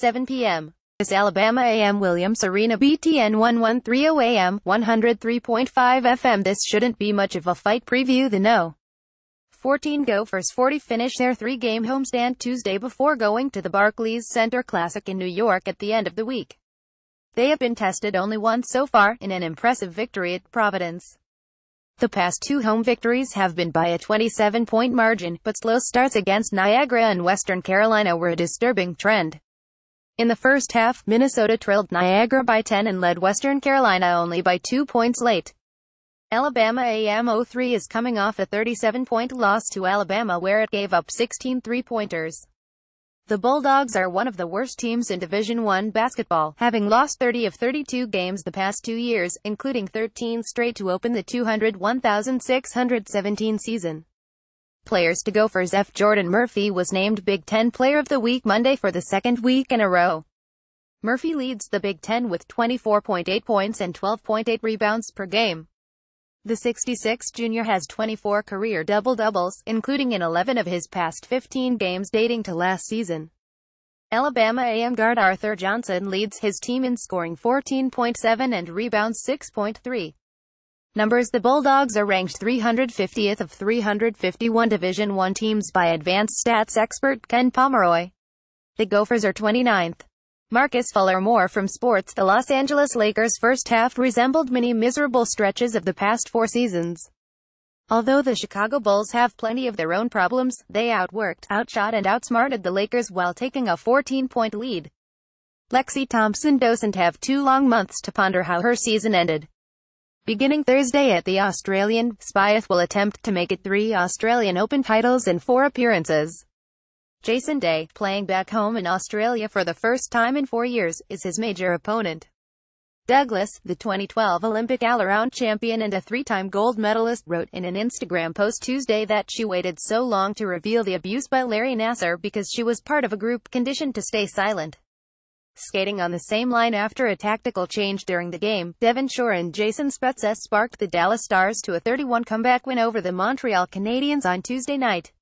7 p.m. This Alabama AM Williams Arena BTN 1130 AM 103.5 FM This shouldn't be much of a fight preview the no. 14 Gophers 40 finish their three-game homestand Tuesday before going to the Barclays Center Classic in New York at the end of the week. They have been tested only once so far, in an impressive victory at Providence. The past two home victories have been by a 27-point margin, but slow starts against Niagara and Western Carolina were a disturbing trend. In the first half, Minnesota trailed Niagara by 10 and led Western Carolina only by two points late. Alabama AM03 is coming off a 37-point loss to Alabama where it gave up 16 three-pointers. The Bulldogs are one of the worst teams in Division I basketball, having lost 30 of 32 games the past two years, including 13 straight to open the 201,617 season. Players to Gophers F. Jordan Murphy was named Big Ten Player of the Week Monday for the second week in a row. Murphy leads the Big Ten with 24.8 points and 12.8 rebounds per game. The 66 junior has 24 career double-doubles, including in 11 of his past 15 games dating to last season. Alabama AM guard Arthur Johnson leads his team in scoring 14.7 and rebounds 6.3 numbers the Bulldogs are ranked 350th of 351 Division I teams by advanced stats expert Ken Pomeroy. The Gophers are 29th. Marcus Fuller Moore from Sports The Los Angeles Lakers' first half resembled many miserable stretches of the past four seasons. Although the Chicago Bulls have plenty of their own problems, they outworked, outshot and outsmarted the Lakers while taking a 14-point lead. Lexi Thompson doesn't have two long months to ponder how her season ended. Beginning Thursday at the Australian, Spieth will attempt to make it three Australian Open titles in four appearances. Jason Day, playing back home in Australia for the first time in four years, is his major opponent. Douglas, the 2012 Olympic all-around champion and a three-time gold medalist, wrote in an Instagram post Tuesday that she waited so long to reveal the abuse by Larry Nasser because she was part of a group conditioned to stay silent skating on the same line after a tactical change during the game. Devon Shore and Jason Spezza sparked the Dallas Stars to a 31 comeback win over the Montreal Canadiens on Tuesday night.